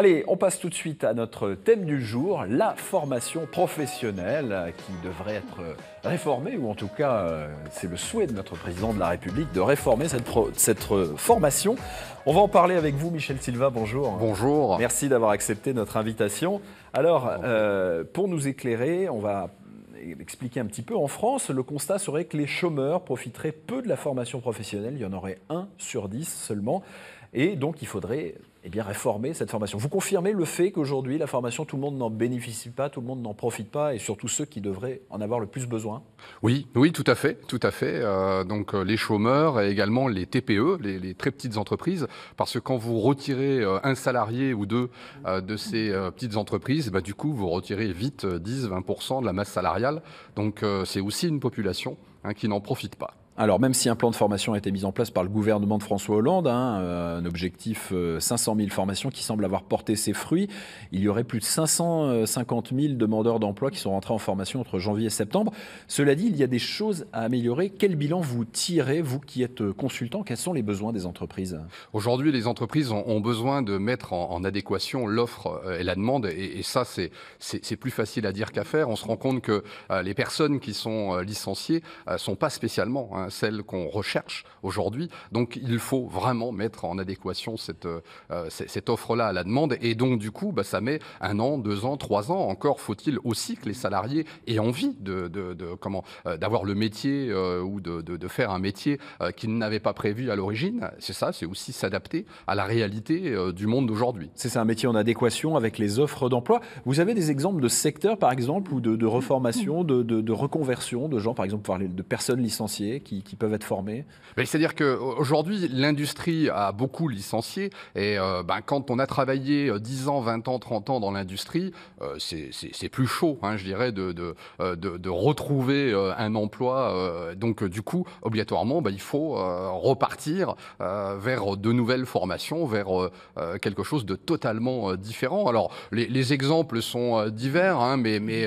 Allez, on passe tout de suite à notre thème du jour, la formation professionnelle qui devrait être réformée, ou en tout cas euh, c'est le souhait de notre président de la République de réformer cette, euh, formation. On va en parler avec vous, Michel Silva, bonjour. Bonjour. Merci d'avoir accepté notre invitation. Alors, euh, pour nous éclairer, on va expliquer un petit peu, en France, le constat serait que les chômeurs profiteraient peu de la formation professionnelle, il y en aurait 1 sur 10 seulement. Et donc, il faudrait eh bien, réformer cette formation. Vous confirmez le fait qu'aujourd'hui, la formation, tout le monde n'en bénéficie pas, tout le monde n'en profite pas, et surtout ceux qui devraient en avoir le plus besoin Oui, oui, tout à fait, tout à fait. Euh, donc, euh, les chômeurs et également les TPE, les, très petites entreprises, parce que quand vous retirez euh, un salarié ou deux de ces petites entreprises, bah, du coup, vous retirez vite 10-20% de la masse salariale. Donc, c'est aussi une population hein, qui n'en profite pas. Alors même si un plan de formation a été mis en place par le gouvernement de François Hollande, hein, euh, un objectif 500 euh, 000 formations qui semble avoir porté ses fruits, il y aurait plus de 550 000 euh, demandeurs d'emploi qui sont rentrés en formation entre janvier et septembre. Cela dit, il y a des choses à améliorer. Quel bilan vous tirez, vous qui êtes consultant Quels sont les besoins des entreprises Aujourd'hui, les entreprises ont besoin de mettre en, adéquation l'offre et la demande, et, ça, c'est plus facile à dire qu'à faire. On se rend compte que les personnes qui sont licenciées ne sont pas spécialement hein, celle qu'on recherche aujourd'hui. Donc il faut vraiment mettre en adéquation cette, euh, cette offre-là à la demande. Et donc du coup, bah, ça met un an, deux ans, trois ans. Encore faut-il aussi que les salariés aient envie de, de, comment euh, d'avoir le métier euh, ou de, de, faire un métier qu'ils n'avaient pas prévu à l'origine. C'est ça, c'est aussi s'adapter à la réalité du monde d'aujourd'hui. C'est ça un métier en adéquation avec les offres d'emploi. Vous avez des exemples de secteurs, par exemple, ou de, reformation, de, reconversion de gens, par exemple, de personnes licenciées qui qui, peuvent être formés C'est-à-dire qu'aujourd'hui, l'industrie a beaucoup licencié. Et euh, ben, quand on a travaillé 10 euh, ans, 20 ans, 30 ans dans l'industrie, euh, c'est plus chaud, hein, je dirais, de, retrouver un emploi. donc, du coup, obligatoirement, ben, il faut repartir vers de nouvelles formations, vers quelque chose de totalement différent. Alors, les, exemples sont divers, hein, mais, mais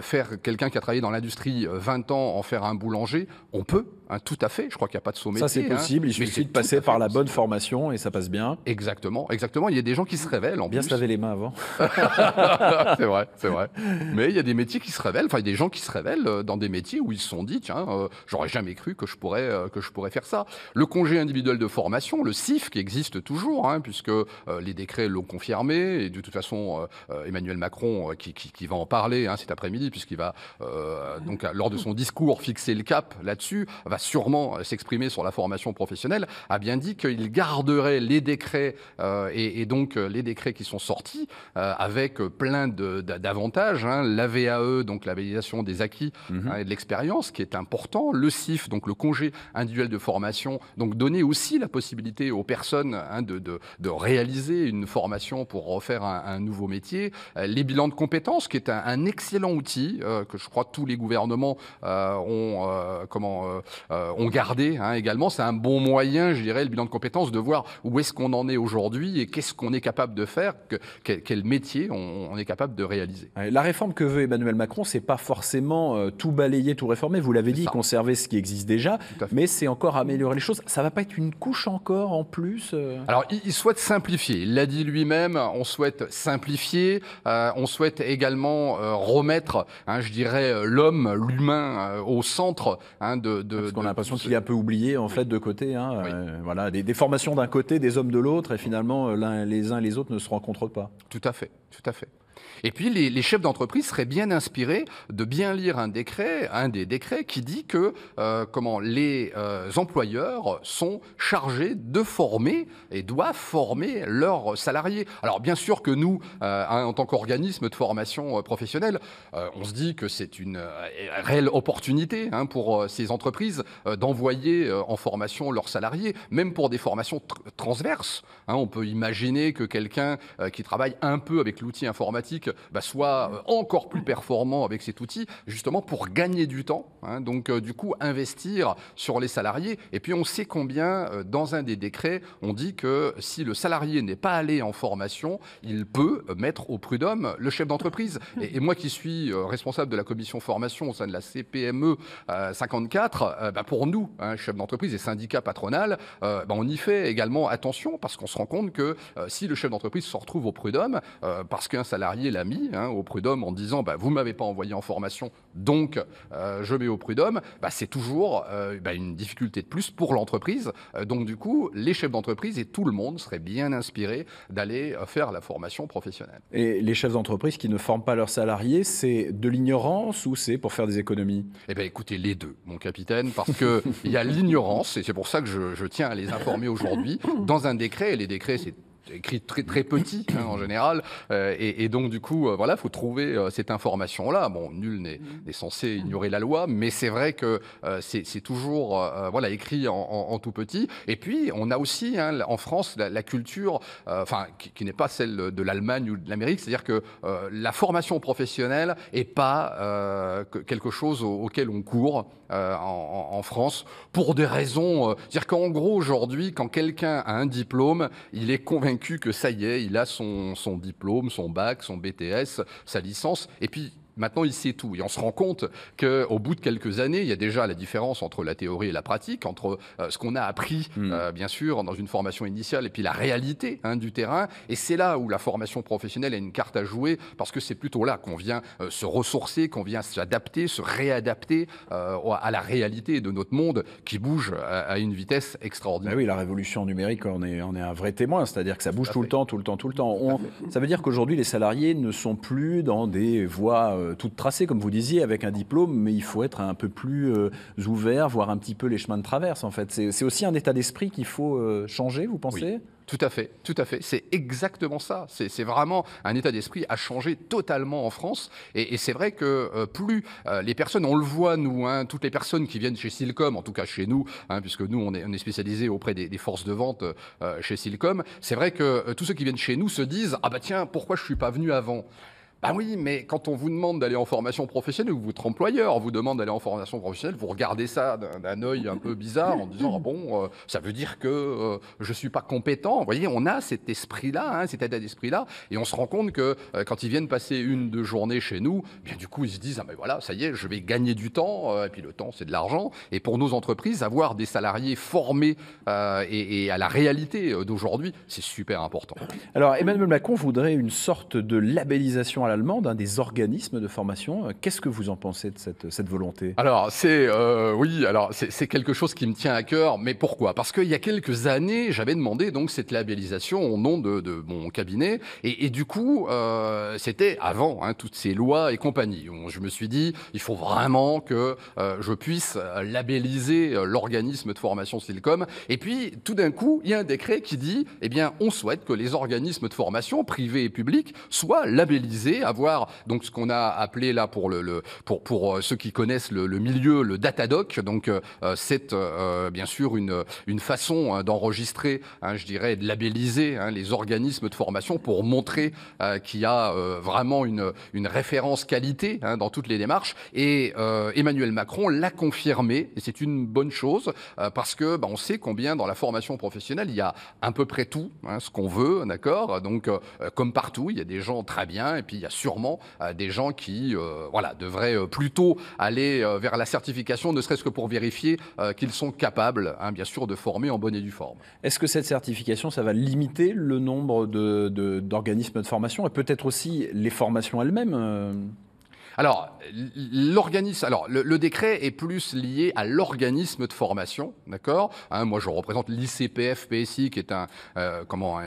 faire quelqu'un qui a travaillé dans l'industrie 20 ans en faire un boulanger, on peut, Hein, tout à fait. Je crois qu'il n'y a pas de sommet. Ça, c'est hein. possible. il suffit de passer par la bonne formation et ça passe bien. Exactement, exactement. Il y a des gens qui se révèlent. En bien se laver les mains avant. c'est vrai, c'est vrai. Mais il y a des métiers qui se révèlent. Enfin, il y a des gens qui se révèlent euh, dans des métiers où ils se sont dit, tiens, euh, j'aurais jamais cru que je pourrais euh, que je pourrais faire ça. Le congé individuel de formation, le CIF, qui existe toujours, hein, puisque les décrets l'ont confirmé. Et de toute façon, Emmanuel Macron, qui, qui, qui, va en parler cet après-midi, puisqu'il va donc lors de son discours fixer le cap là-dessus, va sûrement euh, s'exprimer sur la formation professionnelle, a bien dit qu'il garderait les décrets euh, et, donc euh, les décrets qui sont sortis avec plein d'avantages. Hein, L'AVAE, donc la validation des acquis mhm. hein, et de l'expérience, qui est important. Le CIF, donc le congé individuel de formation, donc donner aussi la possibilité aux personnes hein, de, réaliser une formation pour refaire un, nouveau métier. Les bilans de compétences, qui est un, excellent outil que je crois tous les gouvernements ont comment on euh, ont hein, également. C'est un bon moyen, je dirais, le bilan de compétences, de voir où est-ce qu'on en est aujourd'hui et qu'est-ce qu'on est capable de faire, que, quel, métier on, est capable de réaliser. La réforme que veut Emmanuel Macron, c'est pas forcément euh, tout balayer, tout réformer. Vous l'avez dit, conserver ce qui existe déjà, mais c'est encore améliorer les choses. Ça va pas être une couche encore en plus euh Alors, il, souhaite simplifier. Il l'a dit lui-même, on souhaite simplifier, on souhaite également remettre, hein, je dirais, l'homme, l'humain au centre hein, de, de, parce qu'on a l'impression qu'il est un peu oublié en fait de côté. Hein, euh, voilà, des, formations d'un côté, des hommes de l'autre, et finalement euh, les uns et les autres ne se rencontrent pas. Tout à fait, tout à fait. Et puis les, chefs d'entreprise seraient bien inspirés de bien lire un décret, un des décrets qui dit que euh, comment les euh, employeurs sont chargés de former et doivent former leurs salariés. Alors bien sûr que nous, euh, hein, en tant qu'organisme de formation professionnelle, on se dit que c'est une réelle opportunité hein, pour ces entreprises d'envoyer en formation leurs salariés, même pour des formations transverses. Hein, on peut imaginer que quelqu'un qui travaille un peu avec l'outil informatique bah, soit euh, encore plus performant avec cet outil, justement pour gagner du temps. Hein, donc, euh, du coup, investir sur les salariés. Et puis, on sait combien, euh, dans un des décrets, on dit que si le salarié n'est pas allé en formation, il peut mettre au prud'homme le chef d'entreprise. Et, moi qui suis responsable de la commission formation au sein de la CPME 54, bah, pour nous, hein, chef d'entreprise et syndicat patronal, bah, on y fait également attention parce qu'on se rend compte que si le chef d'entreprise se retrouve au prud'homme, parce qu'un salarié l'a amis hein, au prud'homme en disant bah, Vous m'avez pas envoyé en formation, donc euh, je mets au prud'homme, bah, c'est toujours euh, bah, une difficulté de plus pour l'entreprise. Euh, donc, du coup, les chefs d'entreprise et tout le monde seraient bien inspirés d'aller faire la formation professionnelle. Et les chefs d'entreprise qui ne forment pas leurs salariés, c'est de l'ignorance ou c'est pour faire des économies Eh bien, écoutez, les deux, mon capitaine, parce qu'il y a l'ignorance, et c'est pour ça que je, je tiens à les informer aujourd'hui, dans un décret, et les décrets, c'est écrit très, très petit hein, en général. Euh, et, donc, du coup, euh, voilà, faut trouver euh, cette information-là. Bon, nul mm. n'est censé ignorer la loi, mais c'est vrai que c'est toujours voilà, écrit en, tout petit. Et puis, on a aussi hein, en France la, culture, enfin, qui, n'est pas celle de l'Allemagne ou de l'Amérique, c'est-à-dire que la formation professionnelle n'est pas quelque chose auquel on court en, en, France pour des raisons. c'est-à-dire qu'en gros, aujourd'hui, quand quelqu'un a un diplôme, il est convaincu que ça y est, il a son, son diplôme, son bac, son BTS, sa licence, et puis Maintenant, il sait tout. Et on se rend compte qu'au bout de quelques années, il y a déjà la différence entre la théorie et la pratique, entre euh, ce qu'on a appris, hmm. euh, bien sûr, dans une formation initiale, et puis la réalité hein, du terrain. Et c'est là où la formation professionnelle a une carte à jouer, parce que c'est plutôt là qu'on vient euh, se ressourcer, qu'on vient s'adapter, se réadapter à la réalité de notre monde qui bouge à, une vitesse extraordinaire. Bah oui, la révolution numérique, on est, on est un vrai témoin, c'est-à-dire que ça bouge tout, le temps, tout le temps, tout le temps. ça veut dire qu'aujourd'hui, les salariés ne sont plus dans des voies euh, tout tracé, comme vous disiez, avec un diplôme, mais il faut être un peu plus euh, ouvert, voir un petit peu les chemins de traverse, en fait. C'est aussi un état d'esprit qu'il faut euh, changer, vous pensez Tout à fait, tout à fait. C'est exactement ça. C'est vraiment un état d'esprit à changer totalement en France. Et, c'est vrai que plus les personnes, on le voit nous, hein, toutes les personnes qui viennent chez Silcom, en tout cas chez nous, hein, puisque nous on est, on est spécialisé auprès des, forces de vente chez Silcom, c'est vrai que tous ceux qui viennent chez nous se disent ah bah tiens pourquoi je suis pas venu avant. Bah oui, mais quand on vous demande d'aller en formation professionnelle, ou votre employeur vous demande d'aller en formation professionnelle, vous regardez ça d'un œil un peu bizarre en disant ah bon, euh, ça veut dire que je euh, je suis pas compétent. Vous voyez, on a cet esprit-là, hein, cet état d'esprit-là, et on se rend compte que euh, quand ils viennent passer une deux journées chez nous, eh bien du coup ils se disent ah ben voilà, ça y est, je vais gagner du temps, et puis le temps c'est de l'argent. Et pour nos entreprises, avoir des salariés formés et, à la réalité d'aujourd'hui, c'est super important. Alors Emmanuel Macron voudrait une sorte de labellisation à allemande, hein, des organismes de formation. Euh, qu'est-ce que vous en pensez de cette, cette volonté Alors, c'est euh, oui, alors c'est quelque chose qui me tient à cœur, mais pourquoi Parce qu'il y a quelques années, j'avais demandé donc cette labellisation au nom de, de mon cabinet, et, du coup, euh, c'était avant hein, toutes ces lois et compagnie. Je me suis dit, il faut vraiment que je puisse labelliser l'organisme de formation Silcom. Et puis, tout d'un coup, il y a un décret qui dit, eh bien, on souhaite que les organismes de formation privés et publics soient labellisés à avoir donc ce qu'on a appelé là pour, le, pour, pour euh, ceux qui connaissent le, milieu, le Datadoc. Donc euh, euh, c'est bien sûr une, une façon hein, d'enregistrer, hein, je dirais, de labelliser hein, les organismes de formation pour montrer qu'il y a vraiment une, une référence qualité dans toutes les démarches. Et Emmanuel Macron l'a confirmé, et c'est une bonne chose, parce que bah, on sait combien dans la formation professionnelle, il y a à peu près tout, ce qu'on veut, d'accord Donc comme partout, il y a des gens très bien, et puis il y a sûrement euh, des gens qui euh, voilà, devraient euh, plutôt aller vers la certification, ne serait-ce que pour vérifier qu'ils sont capables, hein, bien sûr, de former en bonne et due forme. Est-ce que cette certification, ça va limiter le nombre d'organismes de formation et peut-être aussi les formations elles-mêmes alors, l'organisme, alors le, décret est plus lié à l'organisme de formation, d'accord hein, Moi, je représente l'ICPF PSI, qui est un euh, comment un,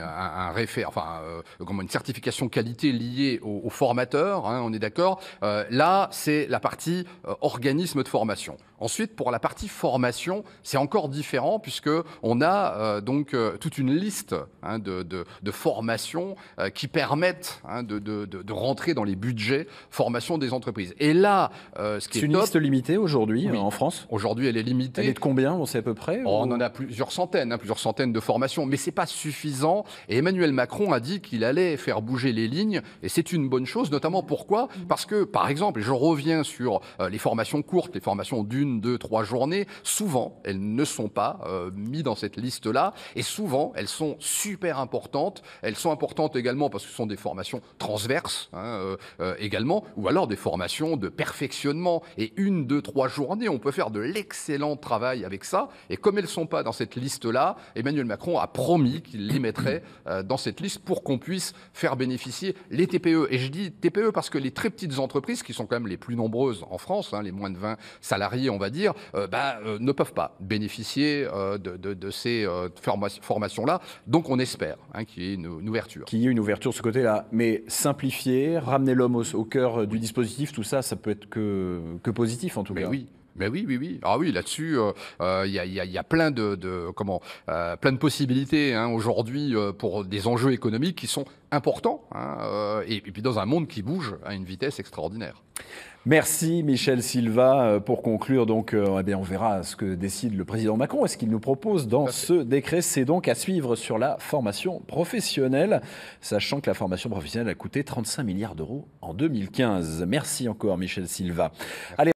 enfin euh, comment une certification qualité liée aux au formateurs. Hein, on est d'accord euh, Là, c'est la partie organisme de formation. Ensuite, pour la partie formation, c'est encore différent puisque on a donc toute une liste hein, de, formations qui permettent de, de, rentrer dans les budgets formation des entreprises entreprises. Et là, euh, ce qui est, une liste limitée aujourd'hui en France. Aujourd'hui, elle est limitée. Elle est de combien On sait à peu près. Oh, on en a plusieurs centaines, hein, plusieurs centaines de formations, mais c'est pas suffisant. Et Emmanuel Macron a dit qu'il allait faire bouger les lignes, et c'est une bonne chose. Notamment pourquoi Parce que, par exemple, je reviens sur euh, les formations courtes, les formations d'une, deux, trois journées. Souvent, elles ne sont pas euh, mises dans cette liste-là, et souvent, elles sont super importantes. Elles sont importantes également parce que ce sont des formations transverses hein, également, ou alors des formation, de perfectionnement. Et une, deux, trois journées, on peut faire de l'excellent travail avec ça. Et comme elles ne sont pas dans cette liste-là, Emmanuel Macron a promis qu'il les mettrait euh, dans cette liste pour qu'on puisse faire bénéficier les TPE. Et je dis TPE parce que les très petites entreprises, qui sont quand même les plus nombreuses en France, hein, les moins de 20 salariés, on va dire, euh, bah, euh, ne peuvent pas bénéficier de, ces formations-là. Donc on espère hein, qu'il y ait une, ouverture. Qu'il y ait une ouverture de ce côté-là. Mais simplifier, ramener l'homme au cœur du dispositif tout ça, ça peut être que, positif en tout cas. Oui, mais oui, oui, oui. Ah oui, là-dessus, euh, euh, il y, a, plein de, comment, euh, plein de possibilités hein, aujourd'hui pour des enjeux économiques qui sont importants, hein, et, puis dans un monde qui bouge à une vitesse extraordinaire. Merci Michel Silva. Pour conclure, donc, eh bien, on verra ce que décide le président Macron et ce qu'il nous propose dans ce décret. C'est donc à suivre sur la formation professionnelle, sachant que la formation professionnelle a coûté 35 milliards d'euros en 2015. Merci encore Michel Silva. Allez,